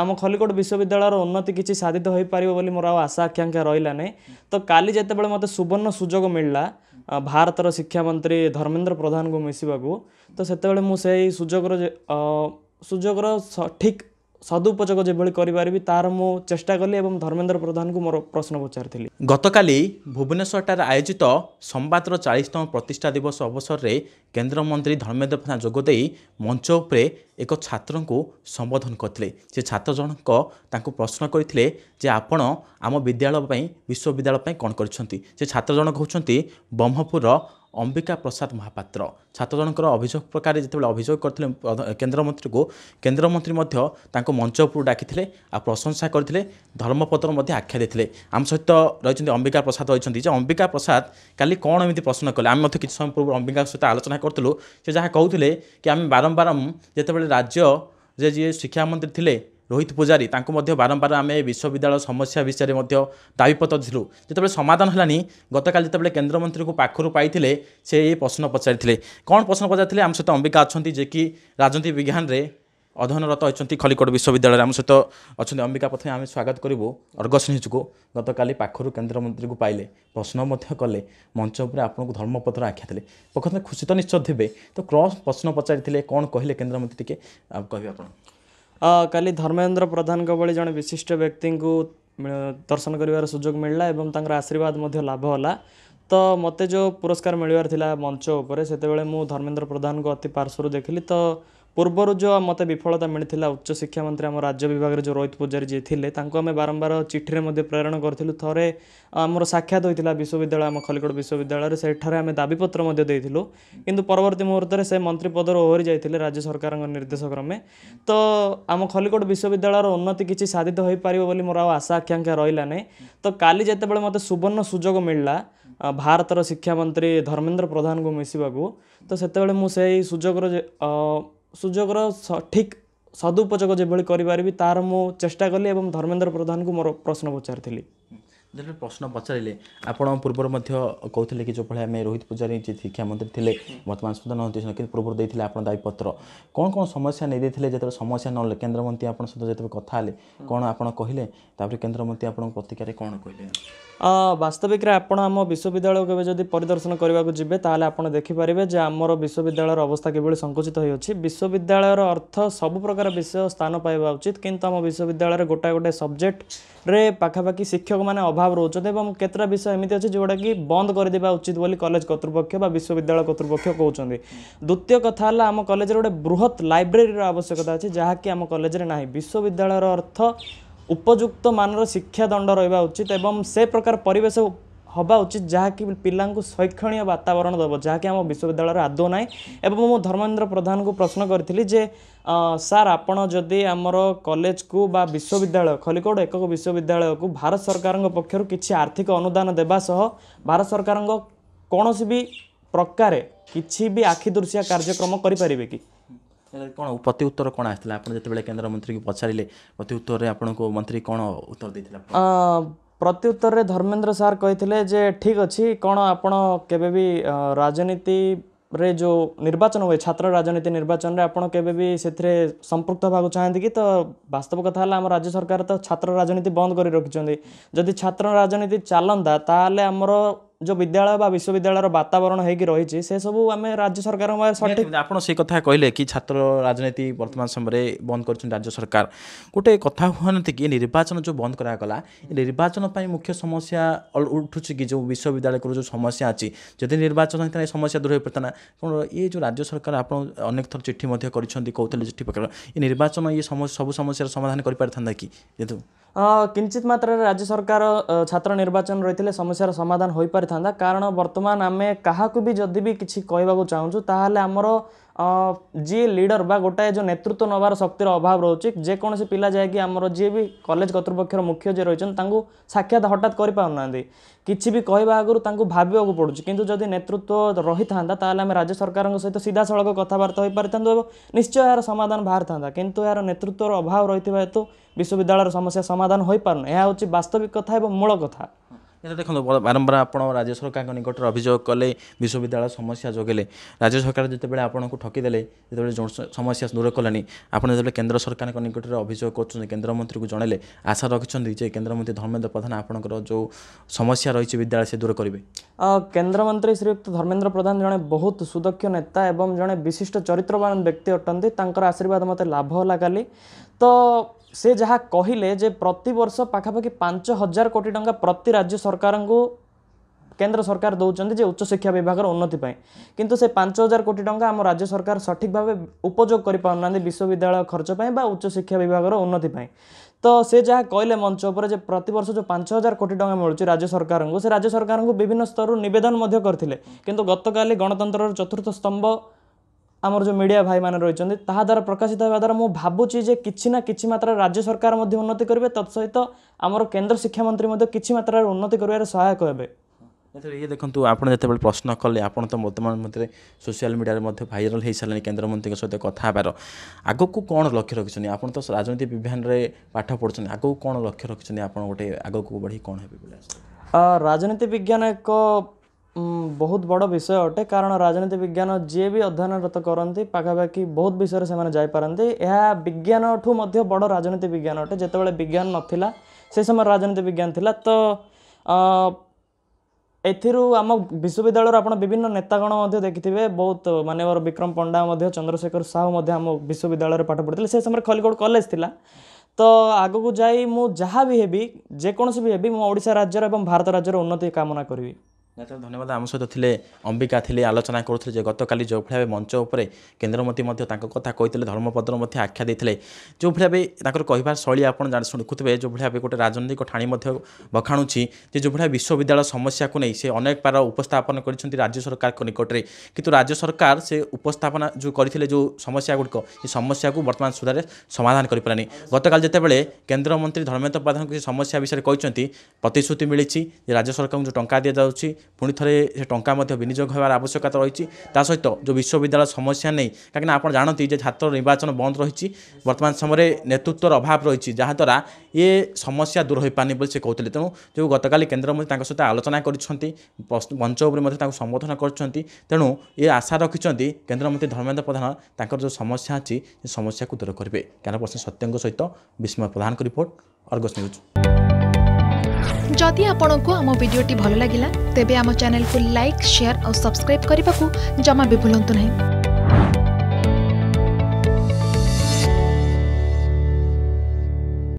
ଆମ ଖଲିକୋଟ ବିଶ୍ୱବିଦ୍ୟାଳୟର ଉନ୍ନତି କିଛି ସାଧିତ ହୋଇପାରିବ ବୋଲି ମୋର ଆଉ ଆଶା ଆକାଂକ୍ଷା ରହିଲା ନାହିଁ ତ କାଲି ଯେତେବେଳେ ମୋତେ ସୁବର୍ଣ୍ଣ ସୁଯୋଗ ମିଳିଲା ଭାରତର ଶିକ୍ଷାମନ୍ତ୍ରୀ ଧର୍ମେନ୍ଦ୍ର ପ୍ରଧାନଙ୍କୁ ମିଶିବାକୁ ତ ସେତେବେଳେ ମୁଁ ସେଇ ସୁଯୋଗର ସୁଯୋଗର ସଠିକ୍ ସଦୁପଯୋଗ ଯେଭଳି କରିପାରିବି ତାର ମୁଁ ଚେଷ୍ଟା କଲି ଏବଂ ଧର୍ମେନ୍ଦ୍ର ପ୍ରଧାନଙ୍କୁ ମୋର ପ୍ରଶ୍ନ ପଚାରିଥିଲି ଗତକାଲି ଭୁବନେଶ୍ୱରଠାରେ ଆୟୋଜିତ ସମ୍ବାଦର ଚାଳିଶତମ ପ୍ରତିଷ୍ଠା ଦିବସ ଅବସରରେ କେନ୍ଦ୍ରମନ୍ତ୍ରୀ ଧର୍ମେନ୍ଦ୍ର ପ୍ରଧାନ ଯୋଗଦେଇ ମଞ୍ଚ ଉପରେ ଏକ ଛାତ୍ରଙ୍କୁ ସମ୍ବୋଧନ କରିଥିଲେ ସେ ଛାତ୍ର ଜଣଙ୍କ ତାଙ୍କୁ ପ୍ରଶ୍ନ କରିଥିଲେ ଯେ ଆପଣ ଆମ ବିଦ୍ୟାଳୟ ପାଇଁ ବିଶ୍ୱବିଦ୍ୟାଳୟ ପାଇଁ କ'ଣ କରିଛନ୍ତି ସେ ଛାତ୍ର ଜଣକ ହେଉଛନ୍ତି ବ୍ରହ୍ମପୁରର ଅମ୍ବିକା ପ୍ରସାଦ ମହାପାତ୍ର ଛାତ୍ର ଜଣଙ୍କର ଅଭିଯୋଗ ପ୍ରକାରେ ଯେତେବେଳେ ଅଭିଯୋଗ କରିଥିଲେ କେନ୍ଦ୍ରମନ୍ତ୍ରୀଙ୍କୁ କେନ୍ଦ୍ରମନ୍ତ୍ରୀ ମଧ୍ୟ ତାଙ୍କୁ ମଞ୍ଚ ଉପରୁ ଡାକିଥିଲେ ଆଉ ପ୍ରଶଂସା କରିଥିଲେ ଧର୍ମପତ୍ର ମଧ୍ୟ ଆଖ୍ୟା ଦେଇଥିଲେ ଆମ ସହିତ ରହିଛନ୍ତି ଅମ୍ବିକା ପ୍ରସାଦ ରହିଛନ୍ତି ଯେ ଅମ୍ବିକା ପ୍ରସାଦ କାଲି କ'ଣ ଏମିତି ପ୍ରଶ୍ନ କଲେ ଆମେ ମଧ୍ୟ କିଛି ସମୟ ପୂର୍ବରୁ ଅମ୍ବିକାଙ୍କ ସହିତ ଆଲୋଚନା କରୁଥିଲୁ ସେ ଯାହା କହୁଥିଲେ କି ଆମେ ବାରମ୍ବାର ଯେତେବେଳେ ରାଜ୍ୟ ଯେ ଯିଏ ଶିକ୍ଷାମନ୍ତ୍ରୀ ଥିଲେ ରୋହିତ ପୂଜାରୀ ତାଙ୍କୁ ମଧ୍ୟ ବାରମ୍ବାର ଆମେ ବିଶ୍ୱବିଦ୍ୟାଳୟ ସମସ୍ୟା ବିଷୟରେ ମଧ୍ୟ ଦାବିପତ୍ର ଥିଲୁ ଯେତେବେଳେ ସମାଧାନ ହେଲାନି ଗତକାଲି ଯେତେବେଳେ କେନ୍ଦ୍ରମନ୍ତ୍ରୀଙ୍କୁ ପାଖରୁ ପାଇଥିଲେ ସେ ଏ ପ୍ରଶ୍ନ ପଚାରିଥିଲେ କ'ଣ ପ୍ରଶ୍ନ ପଚାରିଥିଲେ ଆମ ସହିତ ଅମ୍ବିକା ଅଛନ୍ତି ଯେ କି ରାଜନୀତି ବିଜ୍ଞାନରେ ଅଧ୍ୟୟନରତ ଅଛନ୍ତି ଖଲିକୋଟ ବିଶ୍ୱବିଦ୍ୟାଳୟରେ ଆମ ସହିତ ଅଛନ୍ତି ଅମ୍ବିକା ପ୍ରଥମେ ଆମେ ସ୍ୱାଗତ କରିବୁ ଅର୍ଗସ୍ ନ୍ୟୁଜ୍କୁ ଗତକାଲି ପାଖରୁ କେନ୍ଦ୍ରମନ୍ତ୍ରୀଙ୍କୁ ପାଇଲେ ପ୍ରଶ୍ନ ମଧ୍ୟ କଲେ ମଞ୍ଚ ଉପରେ ଆପଣଙ୍କୁ ଧର୍ମପତ୍ର ଆଖ୍ୟା ଦେଲେ ପ୍ରଥମେ ଖୁସି ତ ନିଶ୍ଚୟ ଥିବେ ତ କ୍ରସ୍ ପ୍ରଶ୍ନ ପଚାରିଥିଲେ କ'ଣ କହିଲେ କେନ୍ଦ୍ରମନ୍ତ୍ରୀ ଟିକେ କହିବେ ଆପଣ କାଲି ଧର୍ମେନ୍ଦ୍ର ପ୍ରଧାନଙ୍କ ଭଳି ଜଣେ ବିଶିଷ୍ଟ ବ୍ୟକ୍ତିଙ୍କୁ ଦର୍ଶନ କରିବାର ସୁଯୋଗ ମିଳିଲା ଏବଂ ତାଙ୍କର ଆଶୀର୍ବାଦ ମଧ୍ୟ ଲାଭ ହେଲା ତ ମୋତେ ଯେଉଁ ପୁରସ୍କାର ମିଳିବାର ଥିଲା ମଞ୍ଚ ଉପରେ ସେତେବେଳେ ମୁଁ ଧର୍ମେନ୍ଦ୍ର ପ୍ରଧାନଙ୍କୁ ଅତି ପାର୍ଶ୍ୱରୁ ଦେଖିଲି ତ ପୂର୍ବରୁ ଯେଉଁ ମୋତେ ବିଫଳତା ମିଳିଥିଲା ଉଚ୍ଚଶିକ୍ଷା ମନ୍ତ୍ରୀ ଆମ ରାଜ୍ୟ ବିଭାଗରେ ଯେଉଁ ରୋହିତ ପୂଜାରୀ ଯିଏ ଥିଲେ ତାଙ୍କୁ ଆମେ ବାରମ୍ବାର ଚିଠିରେ ମଧ୍ୟ ପ୍ରେରଣ କରିଥିଲୁ ଥରେ ଆମର ସାକ୍ଷାତ ହୋଇଥିଲା ବିଶ୍ୱବିଦ୍ୟାଳୟ ଆମ ଖଲିକଟ ବିଶ୍ୱବିଦ୍ୟାଳୟରେ ସେଠାରେ ଆମେ ଦାବିପତ୍ର ମଧ୍ୟ ଦେଇଥିଲୁ କିନ୍ତୁ ପରବର୍ତ୍ତୀ ମୁହୂର୍ତ୍ତରେ ସେ ମନ୍ତ୍ରୀ ପଦରୁ ଓହରି ଯାଇଥିଲେ ରାଜ୍ୟ ସରକାରଙ୍କ ନିର୍ଦ୍ଦେଶ କ୍ରମେ ତ ଆମ ଖଲିକଟ ବିଶ୍ୱବିଦ୍ୟାଳୟର ଉନ୍ନତି କିଛି ସାଧିତ ହୋଇପାରିବ ବୋଲି ମୋର ଆଉ ଆଶା ଆକାଂକ୍ଷା ରହିଲା ନାହିଁ ତ କାଲି ଯେତେବେଳେ ମୋତେ ସୁବର୍ଣ୍ଣ ସୁଯୋଗ ମିଳିଲା ଭାରତର ଶିକ୍ଷାମନ୍ତ୍ରୀ ଧର୍ମେନ୍ଦ୍ର ପ୍ରଧାନଙ୍କୁ ମିଶିବାକୁ ତ ସେତେବେଳେ ମୁଁ ସେଇ ସୁଯୋଗର ସୁଯୋଗର ଠିକ୍ ସଦୁପଯୋଗ ଯେଭଳି କରିପାରିବି ତା'ର ମୁଁ ଚେଷ୍ଟା କଲି ଏବଂ ଧର୍ମେନ୍ଦ୍ର ପ୍ରଧାନଙ୍କୁ ମୋର ପ୍ରଶ୍ନ ପଚାରିଥିଲି प्रश्न पचारिले आवरले कि रोहित पूजा शिक्षा मन्त्री लेतमा सुधार नहुँदै पूर्व दिएर दायपत्र क समस्यादिले जति बस्या नहे केन्द्रमन्त्री आत कथाहले कहिले त केन्द्रमन्त्री आपिक किन कहिले वास्तविक आप विश्वविद्यालयको परिदर्शन गरेको आम विश्वविद्यालय अवस्था के भयो सङ्कुचित हुन्छ विश्वविद्यालय अर्थ सबुप्र विषय स्थान पावा उचित किन आम विश्वविद्यालय गोटा गोटा सब्जेक्टले पा शिक्षक अभाव ଅଭାବ ରହୁଛନ୍ତି ଏବଂ କେତେଟା ବିଷୟ ଏମିତି ଅଛି ଯେଉଁଟାକି ବନ୍ଦ କରିଦେବା ଉଚିତ ବୋଲି କଲେଜ କର୍ତ୍ତୃପକ୍ଷ ବା ବିଶ୍ୱବିଦ୍ୟାଳୟ କର୍ତ୍ତୃପକ୍ଷ କହୁଛନ୍ତି ଦ୍ୱିତୀୟ କଥା ହେଲା ଆମ କଲେଜରେ ଗୋଟେ ବୃହତ୍ ଲାଇବ୍ରେରୀର ଆବଶ୍ୟକତା ଅଛି ଯାହାକି ଆମ କଲେଜରେ ନାହିଁ ବିଶ୍ୱବିଦ୍ୟାଳୟର ଅର୍ଥ ଉପଯୁକ୍ତ ମାନର ଶିକ୍ଷା ଦଣ୍ଡ ରହିବା ଉଚିତ ଏବଂ ସେ ପ୍ରକାର ପରିବେଶ ହେବା ଉଚିତ ଯାହାକି ପିଲାଙ୍କୁ ଶୈକ୍ଷଣୀୟ ବାତାବରଣ ଦେବ ଯାହାକି ଆମ ବିଶ୍ୱବିଦ୍ୟାଳୟରେ ଆଦୌ ନାହିଁ ଏବଂ ମୁଁ ଧର୍ମେନ୍ଦ୍ର ପ୍ରଧାନଙ୍କୁ ପ୍ରଶ୍ନ କରିଥିଲି ଯେ ସାର୍ ଆପଣ ଯଦି ଆମର କଲେଜକୁ ବା ବିଶ୍ୱବିଦ୍ୟାଳୟ ଖଲିକୋଡ଼ ଏକକ ବିଶ୍ୱବିଦ୍ୟାଳୟକୁ ଭାରତ ସରକାରଙ୍କ ପକ୍ଷରୁ କିଛି ଆର୍ଥିକ ଅନୁଦାନ ଦେବା ସହ ଭାରତ ସରକାରଙ୍କ କୌଣସି ବି ପ୍ରକାରେ କିଛି ବି ଆଖିଦୃଶିଆ କାର୍ଯ୍ୟକ୍ରମ କରିପାରିବେ କି କ'ଣ ପ୍ରତି ଉତ୍ତର କ'ଣ ଆସିଥିଲା ଆପଣ ଯେତେବେଳେ କେନ୍ଦ୍ରମନ୍ତ୍ରୀଙ୍କୁ ପଚାରିଲେ ପ୍ରତି ଉତ୍ତରରେ ଆପଣଙ୍କୁ ମନ୍ତ୍ରୀ କ'ଣ ଉତ୍ତର ଦେଇଥିଲେ ପ୍ରତ୍ୟୁତ୍ତରରେ ଧର୍ମେନ୍ଦ୍ର ସାର୍ କହିଥିଲେ ଯେ ଠିକ୍ ଅଛି କ'ଣ ଆପଣ କେବେ ବି ରାଜନୀତିରେ ଯେଉଁ ନିର୍ବାଚନ ହୁଏ ଛାତ୍ର ରାଜନୀତି ନିର୍ବାଚନରେ ଆପଣ କେବେ ବି ସେଥିରେ ସମ୍ପୃକ୍ତ ହେବାକୁ ଚାହାନ୍ତି କି ତ ବାସ୍ତବ କଥା ହେଲା ଆମ ରାଜ୍ୟ ସରକାର ତ ଛାତ୍ର ରାଜନୀତି ବନ୍ଦ କରି ରଖିଛନ୍ତି ଯଦି ଛାତ୍ର ରାଜନୀତି ଚାଲନ୍ତା ତାହେଲେ ଆମର जो विद्यालयवा विश्वविद्यालय वातावरण सब रहिसम्बु राज्य सरकार सठिक आप कथा कहिले कि छात्र राजनीति बर्तन समय बन्द गरिन्छ राज्य सरकार गोटे कथा कि निर्वाचन जो बन्द गरागला निर्वाचन पनि मुख्य समस्या उठु कि जो विश्वविद्यालयको जो समस्या अनि जति निर्वाचन हुन् समस्या दूर जो राज्य सरकार अनेक आकथ चिठी किठी प्रकार ये निर्वाचन सब समस्या समाधान गरिपरि कि यु कञ्चित मत्रा राज्य सरकार छात्र निर्वाचन रहेछ समस्या समाधान हुन्छ ଥାନ୍ତା କାରଣ ବର୍ତ୍ତମାନ ଆମେ କାହାକୁ ବି ଯଦି ବି କିଛି କହିବାକୁ ଚାହୁଁଛୁ ତାହେଲେ ଆମର ଯିଏ ଲିଡ଼ର ବା ଗୋଟାଏ ଯେଉଁ ନେତୃତ୍ୱ ନେବାର ଶକ୍ତିର ଅଭାବ ରହୁଛି ଯେକୌଣସି ପିଲା ଯାଇକି ଆମର ଯିଏ ବି କଲେଜ କର୍ତ୍ତୃପକ୍ଷର ମୁଖ୍ୟ ଯିଏ ରହିଛନ୍ତି ତାଙ୍କୁ ସାକ୍ଷାତ ହଠାତ୍ କରିପାରୁନାହାନ୍ତି କିଛି ବି କହିବା ଆଗରୁ ତାଙ୍କୁ ଭାବିବାକୁ ପଡ଼ୁଛି କିନ୍ତୁ ଯଦି ନେତୃତ୍ୱ ରହିଥାନ୍ତା ତାହେଲେ ଆମେ ରାଜ୍ୟ ସରକାରଙ୍କ ସହିତ ସିଧାସଳଖ କଥାବାର୍ତ୍ତା ହୋଇପାରିଥାନ୍ତୁ ଏବଂ ନିଶ୍ଚୟ ଏହାର ସମାଧାନ ବାହାରିଥାନ୍ତା କିନ୍ତୁ ଏହାର ନେତୃତ୍ୱର ଅଭାବ ରହିଥିବା ହେତୁ ବିଶ୍ୱବିଦ୍ୟାଳୟର ସମସ୍ୟା ସମାଧାନ ହୋଇପାରୁନି ଏହା ହେଉଛି ବାସ୍ତବିକ କଥା ଏବଂ ମୂଳ କଥା ହେଲେ ଦେଖନ୍ତୁ ବାରମ୍ବାର ଆପଣ ରାଜ୍ୟ ସରକାରଙ୍କ ନିକଟରେ ଅଭିଯୋଗ କଲେ ବିଶ୍ୱବିଦ୍ୟାଳୟ ସମସ୍ୟା ଯୋଗାଇଲେ ରାଜ୍ୟ ସରକାର ଯେତେବେଳେ ଆପଣଙ୍କୁ ଠକିଦେଲେ ଯେତେବେଳେ ସମସ୍ୟା ଦୂର କଲେନି ଆପଣ ଯେତେବେଳେ କେନ୍ଦ୍ର ସରକାରଙ୍କ ନିକଟରେ ଅଭିଯୋଗ କରୁଛନ୍ତି କେନ୍ଦ୍ରମନ୍ତ୍ରୀଙ୍କୁ ଜଣାଇଲେ ଆଶା ରଖିଛନ୍ତି ଯେ କେନ୍ଦ୍ରମନ୍ତ୍ରୀ ଧର୍ମେନ୍ଦ୍ର ପ୍ରଧାନ ଆପଣଙ୍କର ଯେଉଁ ସମସ୍ୟା ରହିଛି ବିଦ୍ୟାଳୟ ସେ ଦୂର କରିବେ କେନ୍ଦ୍ରମନ୍ତ୍ରୀ ଶ୍ରୀଯୁକ୍ତ ଧର୍ମେନ୍ଦ୍ର ପ୍ରଧାନ ଜଣେ ବହୁତ ସୁଦକ୍ଷ ନେତା ଏବଂ ଜଣେ ବିଶିଷ୍ଟ ଚରିତ୍ରବାନ ବ୍ୟକ୍ତି ଅଟନ୍ତି ତାଙ୍କର ଆଶୀର୍ବାଦ ମୋତେ ଲାଭ ହେଲା କାଲି ତ ସେ ଯାହା କହିଲେ ଯେ ପ୍ରତିବର୍ଷ ପାଖାପାଖି ପାଞ୍ଚ ହଜାର କୋଟି ଟଙ୍କା ପ୍ରତି ରାଜ୍ୟ ସରକାରଙ୍କୁ କେନ୍ଦ୍ର ସରକାର ଦେଉଛନ୍ତି ଯେ ଉଚ୍ଚଶିକ୍ଷା ବିଭାଗର ଉନ୍ନତି ପାଇଁ କିନ୍ତୁ ସେ ପାଞ୍ଚ ହଜାର କୋଟି ଟଙ୍କା ଆମ ରାଜ୍ୟ ସରକାର ସଠିକ୍ ଭାବେ ଉପଯୋଗ କରିପାରୁନାହାନ୍ତି ବିଶ୍ୱବିଦ୍ୟାଳୟ ଖର୍ଚ୍ଚ ପାଇଁ ବା ଉଚ୍ଚଶିକ୍ଷା ବିଭାଗର ଉନ୍ନତି ପାଇଁ ତ ସେ ଯାହା କହିଲେ ମଞ୍ଚ ଉପରେ ଯେ ପ୍ରତିବର୍ଷ ଯେଉଁ ପାଞ୍ଚ ହଜାର କୋଟି ଟଙ୍କା ମିଳୁଛି ରାଜ୍ୟ ସରକାରଙ୍କୁ ସେ ରାଜ୍ୟ ସରକାରଙ୍କୁ ବିଭିନ୍ନ ସ୍ତରରୁ ନିବେଦନ ମଧ୍ୟ କରିଥିଲେ କିନ୍ତୁ ଗତକାଲି ଗଣତନ୍ତ୍ରର ଚତୁର୍ଥ ସ୍ତମ୍ଭ ଆମର ଯେଉଁ ମିଡ଼ିଆ ଭାଇମାନେ ରହିଛନ୍ତି ତାହାଦ୍ୱାରା ପ୍ରକାଶିତ ହେବା ଦ୍ୱାରା ମୁଁ ଭାବୁଛି ଯେ କିଛି ନା କିଛି ମାତ୍ରାରେ ରାଜ୍ୟ ସରକାର ମଧ୍ୟ ଉନ୍ନତି କରିବେ ତତ୍ସହିତ ଆମର କେନ୍ଦ୍ର ଶିକ୍ଷାମନ୍ତ୍ରୀ ମଧ୍ୟ କିଛି ମାତ୍ରାରେ ଉନ୍ନତି କରିବାରେ ସହାୟକ ହେବେ ଏଥିରେ ଇଏ ଦେଖନ୍ତୁ ଆପଣ ଯେତେବେଳେ ପ୍ରଶ୍ନ କଲେ ଆପଣ ତ ବର୍ତ୍ତମାନ ମଧ୍ୟରେ ସୋସିଆଲ ମିଡ଼ିଆରେ ମଧ୍ୟ ଭାଇରାଲ ହୋଇସାରିଲେଣି କେନ୍ଦ୍ରମନ୍ତ୍ରୀଙ୍କ ସହିତ କଥା ହେବାର ଆଗକୁ କ'ଣ ଲକ୍ଷ୍ୟ ରଖିଛନ୍ତି ଆପଣ ତ ରାଜନୀତି ବିଭାଗରେ ପାଠ ପଢ଼ୁଛନ୍ତି ଆଗକୁ କ'ଣ ଲକ୍ଷ୍ୟ ରଖିଛନ୍ତି ଆପଣ ଗୋଟେ ଆଗକୁ ବଢ଼ି କ'ଣ ହେବେ ବୋଲି ରାଜନୀତି ବିଜ୍ଞାନ ଏକ ବହୁତ ବଡ଼ ବିଷୟ ଅଟେ କାରଣ ରାଜନୀତି ବିଜ୍ଞାନ ଯିଏ ବି ଅଧ୍ୟୟନରତ କରନ୍ତି ପାଖାପାଖି ବହୁତ ବିଷୟରେ ସେମାନେ ଯାଇପାରନ୍ତି ଏହା ବିଜ୍ଞାନଠୁ ମଧ୍ୟ ବଡ଼ ରାଜନୀତି ବିଜ୍ଞାନ ଅଟେ ଯେତେବେଳେ ବିଜ୍ଞାନ ନଥିଲା ସେ ସମୟରେ ରାଜନୀତି ବିଜ୍ଞାନ ଥିଲା ତ ଏଥିରୁ ଆମ ବିଶ୍ୱବିଦ୍ୟାଳୟର ଆପଣ ବିଭିନ୍ନ ନେତାଗଣ ମଧ୍ୟ ଦେଖିଥିବେ ବହୁତ ମାନ୍ୟବର ବିକ୍ରମ ପଣ୍ଡା ମଧ୍ୟ ଚନ୍ଦ୍ରଶେଖର ସାହୁ ମଧ୍ୟ ଆମ ବିଶ୍ୱବିଦ୍ୟାଳୟରେ ପାଠ ପଢ଼ିଥିଲେ ସେ ସମୟରେ ଖଲିକୋଟ କଲେଜ ଥିଲା ତ ଆଗକୁ ଯାଇ ମୁଁ ଯାହା ବି ହେବି ଯେକୌଣସି ବି ହେବି ମୁଁ ଓଡ଼ିଶା ରାଜ୍ୟର ଏବଂ ଭାରତ ରାଜ୍ୟର ଉନ୍ନତି କାମନା କରିବି ନେତାଲ ଧନ୍ୟବାଦ ଆମ ସହିତ ଥିଲେ ଅମ୍ବିକା ଥିଲେ ଆଲୋଚନା କରୁଥିଲେ ଯେ ଗତକାଲି ଯେଉଁଭଳି ଭାବେ ମଞ୍ଚ ଉପରେ କେନ୍ଦ୍ରମନ୍ତ୍ରୀ ମଧ୍ୟ ତାଙ୍କ କଥା କହିଥିଲେ ଧର୍ମପଦର ମଧ୍ୟ ଆଖ୍ୟା ଦେଇଥିଲେ ଯେଉଁଭଳି ଭାବେ ତାଙ୍କର କହିବାର ଶୈଳୀ ଆପଣ ଜାଣି ଶୁଣୁଥିବେ ଯେଉଁଭଳି ଭାବେ ଗୋଟେ ରାଜନୈତିକ ଠାଣି ମଧ୍ୟ ବଖାଣୁଛି ଯେ ଯେଉଁଭଳି ଭାବେ ବିଶ୍ୱବିଦ୍ୟାଳୟ ସମସ୍ୟାକୁ ନେଇ ସେ ଅନେକ ପାର ଉପସ୍ଥାପନ କରିଛନ୍ତି ରାଜ୍ୟ ସରକାରଙ୍କ ନିକଟରେ କିନ୍ତୁ ରାଜ୍ୟ ସରକାର ସେ ଉପସ୍ଥାପନା ଯେଉଁ କରିଥିଲେ ଯେଉଁ ସମସ୍ୟା ଗୁଡ଼ିକ ସେ ସମସ୍ୟାକୁ ବର୍ତ୍ତମାନ ସୁଦ୍ଧାରେ ସମାଧାନ କରିପାରିଲାନି ଗତକାଲି ଯେତେବେଳେ କେନ୍ଦ୍ରମନ୍ତ୍ରୀ ଧର୍ମେନ୍ଦ୍ର ପ୍ରଧାନଙ୍କୁ ସେ ସମସ୍ୟା ବିଷୟରେ କହିଛନ୍ତି ପ୍ରତିଶ୍ରୁତି ମିଳିଛି ଯେ ରାଜ୍ୟ ସରକାରଙ୍କୁ ଯେଉଁ ଟଙ୍କା ଦିଆଯାଉଛି ପୁଣି ଥରେ ସେ ଟଙ୍କା ମଧ୍ୟ ବିନିଯୋଗ ହେବାର ଆବଶ୍ୟକତା ରହିଛି ତା ସହିତ ଯେଉଁ ବିଶ୍ୱବିଦ୍ୟାଳୟ ସମସ୍ୟା ନେଇ କାହିଁକିନା ଆପଣ ଜାଣନ୍ତି ଯେ ଛାତ୍ର ନିର୍ବାଚନ ବନ୍ଦ ରହିଛି ବର୍ତ୍ତମାନ ସମୟରେ ନେତୃତ୍ୱର ଅଭାବ ରହିଛି ଯାହାଦ୍ୱାରା ଇଏ ସମସ୍ୟା ଦୂର ହୋଇପାରୁନି ବୋଲି ସେ କହୁଥିଲେ ତେଣୁ ଯେଉଁ ଗତକାଲି କେନ୍ଦ୍ରମନ୍ତ୍ରୀ ତାଙ୍କ ସହିତ ଆଲୋଚନା କରିଛନ୍ତି ମଞ୍ଚ ଉପରେ ମଧ୍ୟ ତାଙ୍କୁ ସମ୍ବୋଧନ କରିଛନ୍ତି ତେଣୁ ଏ ଆଶା ରଖିଛନ୍ତି କେନ୍ଦ୍ରମନ୍ତ୍ରୀ ଧର୍ମେନ୍ଦ୍ର ପ୍ରଧାନ ତାଙ୍କର ଯେଉଁ ସମସ୍ୟା ଅଛି ସେ ସମସ୍ୟାକୁ ଦୂର କରିବେ କାରଣ ପ୍ରଶ୍ନ ସତ୍ୟଙ୍କ ସହିତ ବିସ୍ମୟ ପ୍ରଧାନଙ୍କ ରିପୋର୍ଟ ଅର୍ଗସ୍ ନ୍ୟୁଜ୍ जदि आपण आम भिडी भल लगा तेब आम चेल्क लाइक सेयार और सब्सक्राइब करने को जमा भी भूलु ना